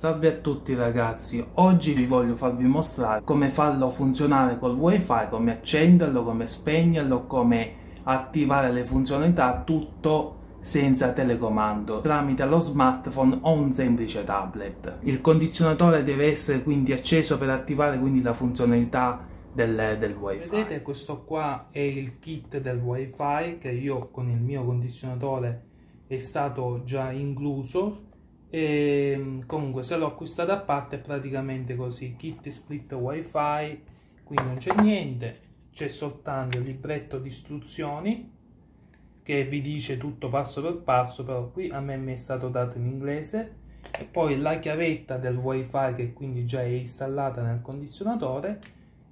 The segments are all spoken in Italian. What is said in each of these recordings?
Salve a tutti ragazzi, oggi vi voglio farvi mostrare come farlo funzionare col wifi, come accenderlo, come spegnerlo, come attivare le funzionalità, tutto senza telecomando tramite lo smartphone o un semplice tablet. Il condizionatore deve essere quindi acceso per attivare quindi la funzionalità del, del wifi. Vedete questo qua è il kit del wifi che io con il mio condizionatore è stato già incluso e ehm, comunque se l'ho acquistata a parte è praticamente così kit split wifi qui non c'è niente c'è soltanto il libretto di istruzioni che vi dice tutto passo per passo però qui a me mi è stato dato in inglese e poi la chiavetta del wifi che quindi già è installata nel condizionatore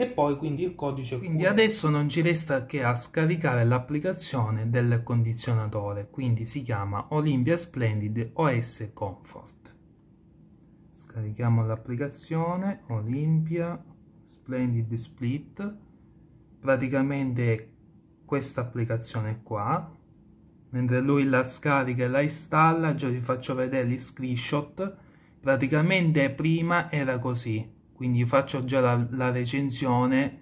e poi quindi il codice quindi QR. adesso non ci resta che a scaricare l'applicazione del condizionatore quindi si chiama Olympia Splendid OS Comfort scarichiamo l'applicazione Olympia Splendid Split praticamente questa applicazione qua mentre lui la scarica e la installa già vi faccio vedere gli screenshot praticamente prima era così quindi faccio già la, la recensione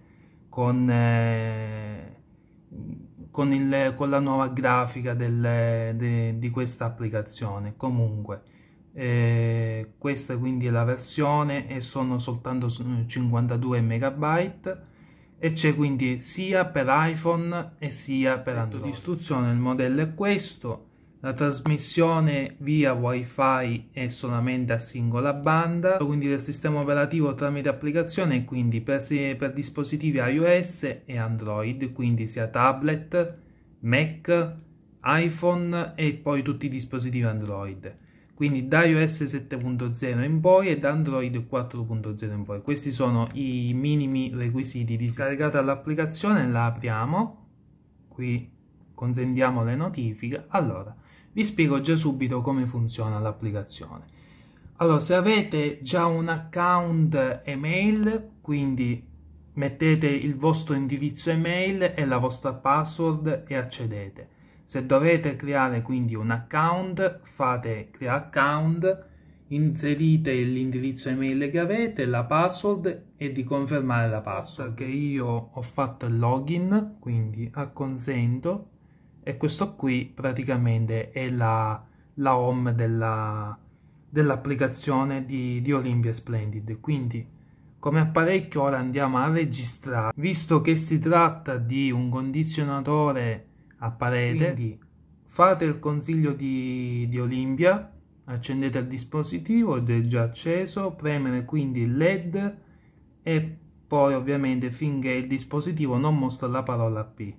con, eh, con, il, con, la nuova grafica del, de, di questa applicazione. Comunque, eh, questa quindi è la versione e sono soltanto 52 megabyte e c'è quindi sia per iPhone e sia per Android. L'istruzione, il modello è questo la trasmissione via wifi è solamente a singola banda quindi del sistema operativo tramite applicazione quindi per, per dispositivi iOS e Android quindi sia tablet, Mac, iPhone e poi tutti i dispositivi Android quindi da iOS 7.0 in poi e da Android 4.0 in poi questi sono i minimi requisiti di scaricata l'applicazione la apriamo qui consentiamo le notifiche allora vi spiego già subito come funziona l'applicazione. Allora, se avete già un account email, quindi mettete il vostro indirizzo email e la vostra password e accedete. Se dovete creare quindi un account, fate crea account, inserite l'indirizzo email che avete, la password e di confermare la password. Che io ho fatto il login, quindi acconsento e questo qui praticamente è la, la home dell'applicazione dell di, di Olympia Splendid quindi come apparecchio ora andiamo a registrare visto che si tratta di un condizionatore a parete quindi fate il consiglio di, di Olimpia accendete il dispositivo ed è già acceso premere quindi il led e poi ovviamente finché il dispositivo non mostra la parola P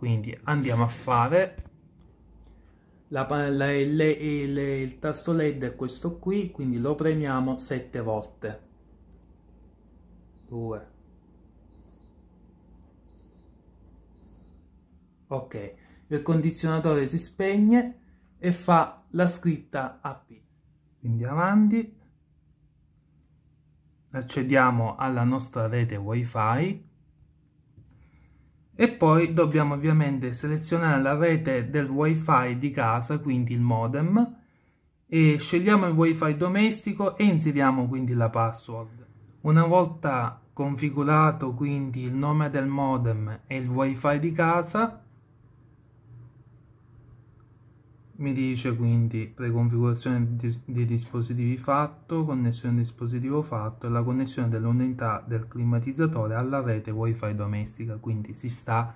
quindi andiamo a fare la, la, le, le, il tasto led è questo qui quindi lo premiamo 7 volte 2 ok il condizionatore si spegne e fa la scritta AP quindi avanti accediamo alla nostra rete wifi e poi dobbiamo ovviamente selezionare la rete del wifi di casa quindi il modem e scegliamo il wifi domestico e inseriamo quindi la password una volta configurato quindi il nome del modem e il wifi di casa mi dice quindi preconfigurazione di, di dispositivi fatto, connessione dispositivo fatto e la connessione dell'unità del climatizzatore alla rete wifi domestica, quindi si sta,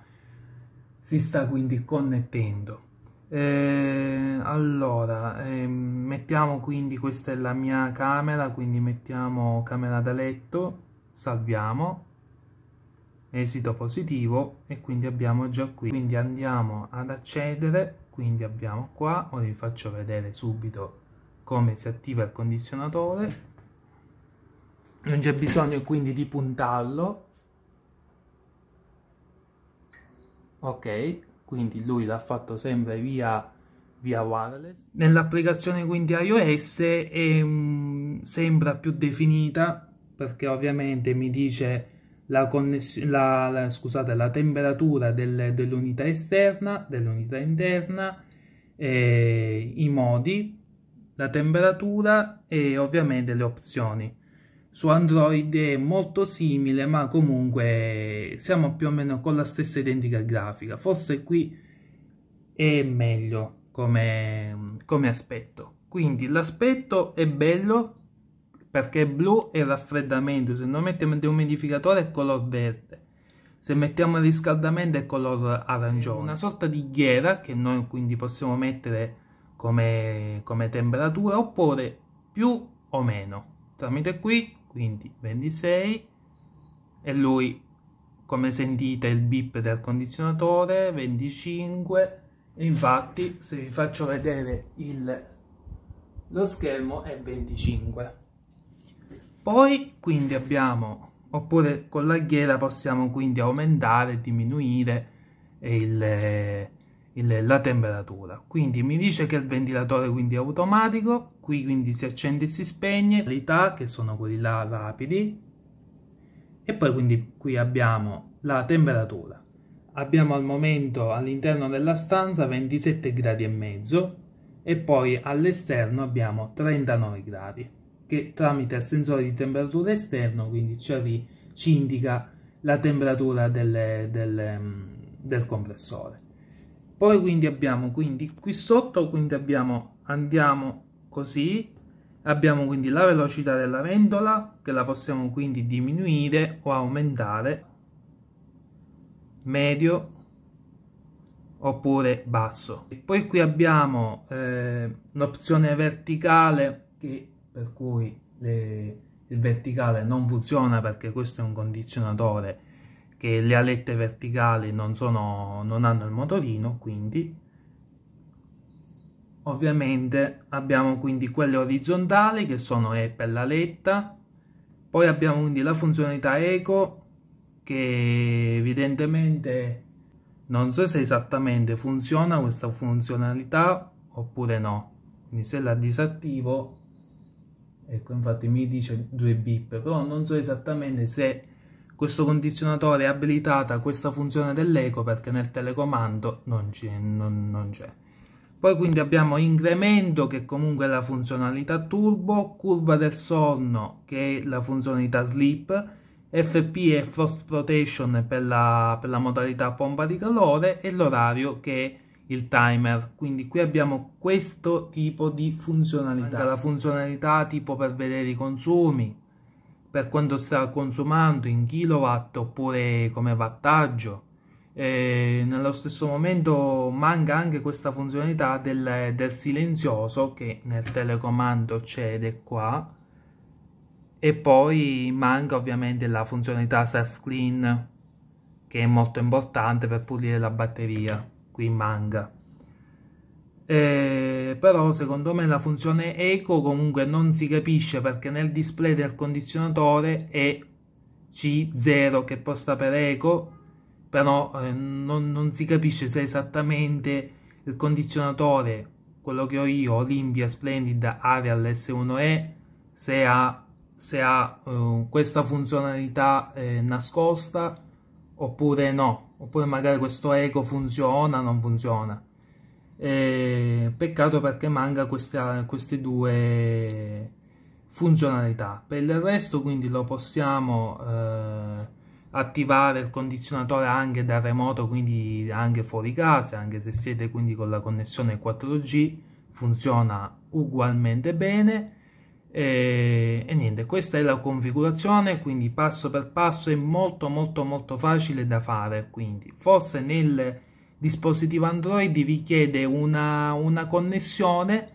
si sta quindi connettendo. Eh, allora, eh, mettiamo quindi, questa è la mia camera, quindi mettiamo camera da letto, salviamo, esito positivo e quindi abbiamo già qui. Quindi andiamo ad accedere quindi abbiamo qua ora vi faccio vedere subito come si attiva il condizionatore non c'è bisogno quindi di puntarlo ok quindi lui l'ha fatto sempre via via wireless nell'applicazione quindi iOS è, um, sembra più definita perché ovviamente mi dice la, la, la, scusate, la temperatura del, dell'unità esterna, dell'unità interna, eh, i modi, la temperatura e ovviamente le opzioni. Su Android è molto simile, ma comunque siamo più o meno con la stessa identica grafica. Forse qui è meglio come, come aspetto. Quindi l'aspetto è bello, perché è blu è raffreddamento, se noi mettiamo deumidificatore è color verde, se mettiamo riscaldamento è color arancione, una sorta di ghiera che noi quindi possiamo mettere come, come temperatura oppure più o meno, tramite qui quindi 26 e lui come sentite il bip del condizionatore 25 e infatti se vi faccio vedere il, lo schermo è 25 poi quindi abbiamo, oppure con la ghiera possiamo quindi aumentare, diminuire il, il, la temperatura. Quindi mi dice che il ventilatore quindi è automatico, qui quindi si accende e si spegne, qualità che sono quelli là rapidi, e poi quindi qui abbiamo la temperatura. Abbiamo al momento all'interno della stanza 27 gradi e mezzo e poi all'esterno abbiamo 39 gradi che tramite il sensore di temperatura esterno, quindi CRI, ci indica la temperatura delle, delle, mm, del compressore. Poi quindi abbiamo quindi qui sotto, quindi abbiamo, andiamo così, abbiamo quindi la velocità della ventola che la possiamo quindi diminuire o aumentare, medio oppure basso. E poi qui abbiamo eh, l'opzione verticale che per cui le, il verticale non funziona perché questo è un condizionatore che le alette verticali non, sono, non hanno il motorino quindi ovviamente abbiamo quindi quelle orizzontali che sono E per l'aletta poi abbiamo quindi la funzionalità eco che evidentemente non so se esattamente funziona questa funzionalità oppure no quindi se la disattivo ecco infatti mi dice due bip però non so esattamente se questo condizionatore è abilitato a questa funzione dell'eco perché nel telecomando non c'è poi quindi abbiamo incremento che comunque è la funzionalità turbo curva del sonno che è la funzionalità sleep FP e frost protection per la, per la modalità pompa di calore e l'orario che è il timer quindi qui abbiamo questo tipo di funzionalità Manca la funzionalità tipo per vedere i consumi per quanto sta consumando in kilowatt oppure come wattaggio e nello stesso momento manca anche questa funzionalità del, del silenzioso che nel telecomando c'è ed è qua e poi manca ovviamente la funzionalità self clean che è molto importante per pulire la batteria qui manca. Eh, però secondo me la funzione eco comunque non si capisce perché nel display del condizionatore è C0 che posta per eco però eh, non, non, si capisce se esattamente il condizionatore quello che ho io Olympia Splendid Arial S1E se ha, se ha eh, questa funzionalità eh, nascosta oppure no oppure magari questo eco funziona o non funziona. E peccato perché manca questa, queste due funzionalità. Per il resto quindi lo possiamo eh, attivare il condizionatore anche da remoto, quindi anche fuori casa, anche se siete quindi con la connessione 4G, funziona ugualmente bene e, e, niente questa è la configurazione quindi passo per passo è molto molto molto facile da fare quindi forse nel dispositivo android vi chiede una, una connessione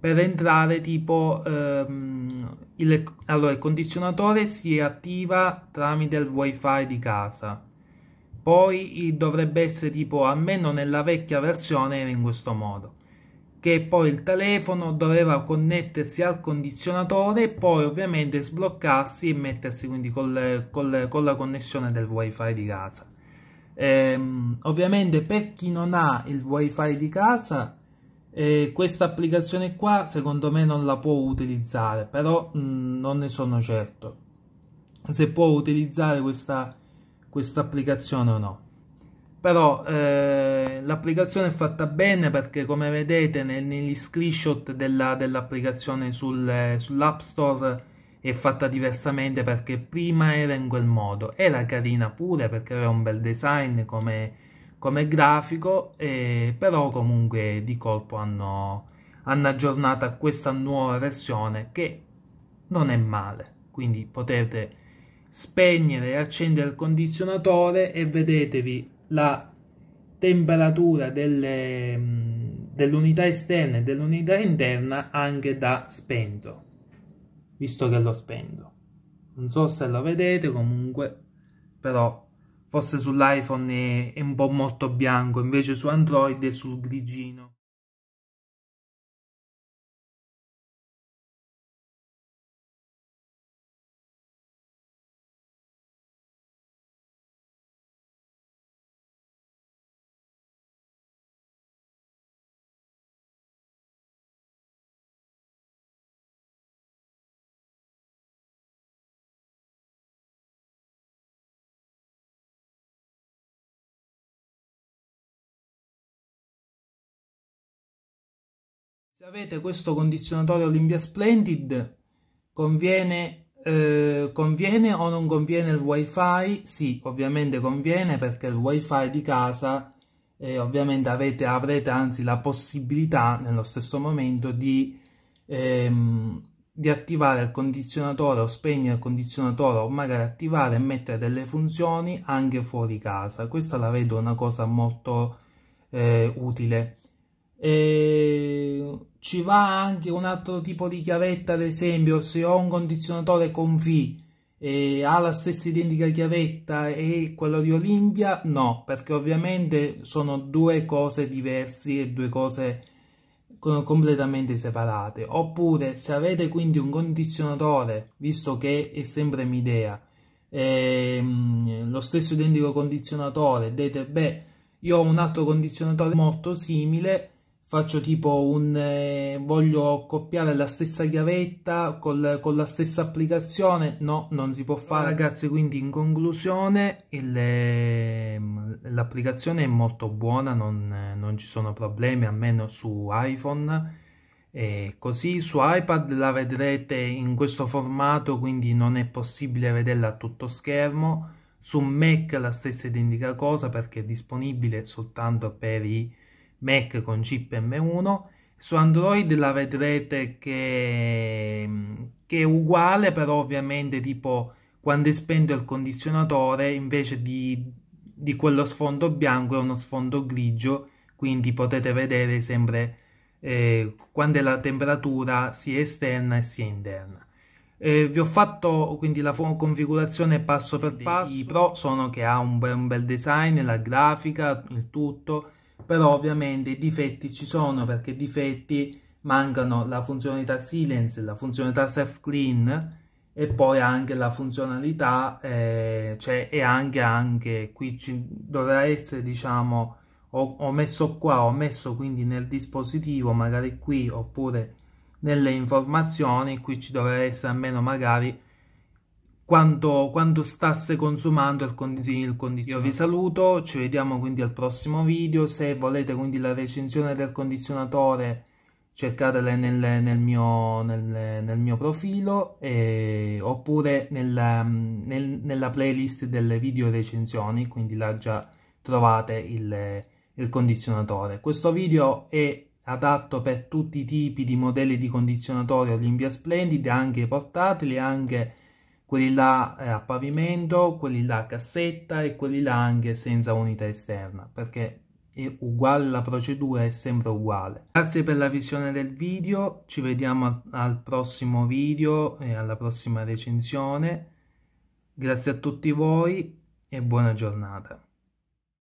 per entrare tipo ehm, il, allora, il condizionatore si attiva tramite il wifi di casa poi dovrebbe essere tipo almeno nella vecchia versione in questo modo che poi il telefono doveva connettersi al condizionatore e poi ovviamente sbloccarsi e mettersi quindi col, col, con la connessione del wifi di casa. Ehm, ovviamente per chi non ha il wifi di casa eh, questa applicazione qua secondo me non la può utilizzare, però mh, mm, non ne sono certo se può utilizzare questa, questa applicazione o no però eh, l'applicazione è fatta bene perché come vedete nel, negli screenshot dell'applicazione dell sul, eh, sull'app store è fatta diversamente perché prima era in quel modo era carina pure perché aveva un bel design come, come grafico eh, però comunque di colpo hanno, hanno aggiornato questa nuova versione che non è male quindi potete spegnere e accendere il condizionatore e vedetevi la temperatura delle, mm, dell'unità esterna e dell'unità interna anche da spento, visto che lo spendo. Non so se lo vedete comunque, però forse sull'iPhone è, è un po' molto bianco, invece su Android è sul grigino. Se avete questo condizionatore Olympia Splendid, conviene, eh, conviene o non conviene il wifi? Sì, ovviamente conviene perché il wifi di casa e eh, ovviamente avete, avrete anzi la possibilità nello stesso momento di, ehm, di attivare il condizionatore o spegnere il condizionatore o magari attivare e mettere delle funzioni anche fuori casa. Questa la vedo una cosa molto eh, utile. E ci va anche un altro tipo di chiavetta ad esempio se ho un condizionatore Confi e ha la stessa identica chiavetta e quello di Olimpia no perché ovviamente sono due cose diverse e due cose completamente separate oppure se avete quindi un condizionatore visto che è sempre Midea ehm, lo stesso identico condizionatore dite beh io ho un altro condizionatore molto simile faccio tipo un eh, voglio copiare la stessa chiavetta col, con la stessa applicazione no non si può fare eh. ragazzi quindi in conclusione ehm, l'applicazione è molto buona non, non, ci sono problemi almeno su iPhone e così su iPad la vedrete in questo formato quindi non è possibile vederla a tutto schermo su Mac la stessa identica cosa perché è disponibile soltanto per i Mac con chip M1 su Android la vedrete che, che, è uguale però ovviamente tipo quando è spento il condizionatore invece di, di quello sfondo bianco è uno sfondo grigio quindi potete vedere sempre eh, quando è la temperatura sia esterna sia interna eh, vi ho fatto quindi la configurazione passo per passo i pro sono che ha un bel, un bel design la grafica il tutto però ovviamente i difetti ci sono perché difetti mancano la funzionalità silence, la funzionalità self clean e poi anche la funzionalità eh, cioè, e anche, anche qui ci dovrà essere diciamo ho, ho messo qua, ho messo quindi nel dispositivo magari qui oppure nelle informazioni qui ci dovrà essere almeno magari quanto, quanto stasse consumando il, condi il condizionatore. Io vi saluto, ci vediamo quindi al prossimo video, se volete quindi la recensione del condizionatore cercatela nel, nel, mio, nel, nel mio, profilo eh, oppure nella, nella playlist delle video recensioni, quindi là già trovate il, il condizionatore. Questo video è adatto per tutti i tipi di modelli di condizionatori Olympia Splendid, anche portatili, anche quelli là eh, a pavimento, quelli là a cassetta e quelli là anche senza unità esterna, perché è uguale la procedura, è sempre uguale. Grazie per la visione del video, ci vediamo al prossimo video e alla prossima recensione. Grazie a tutti voi e buona giornata.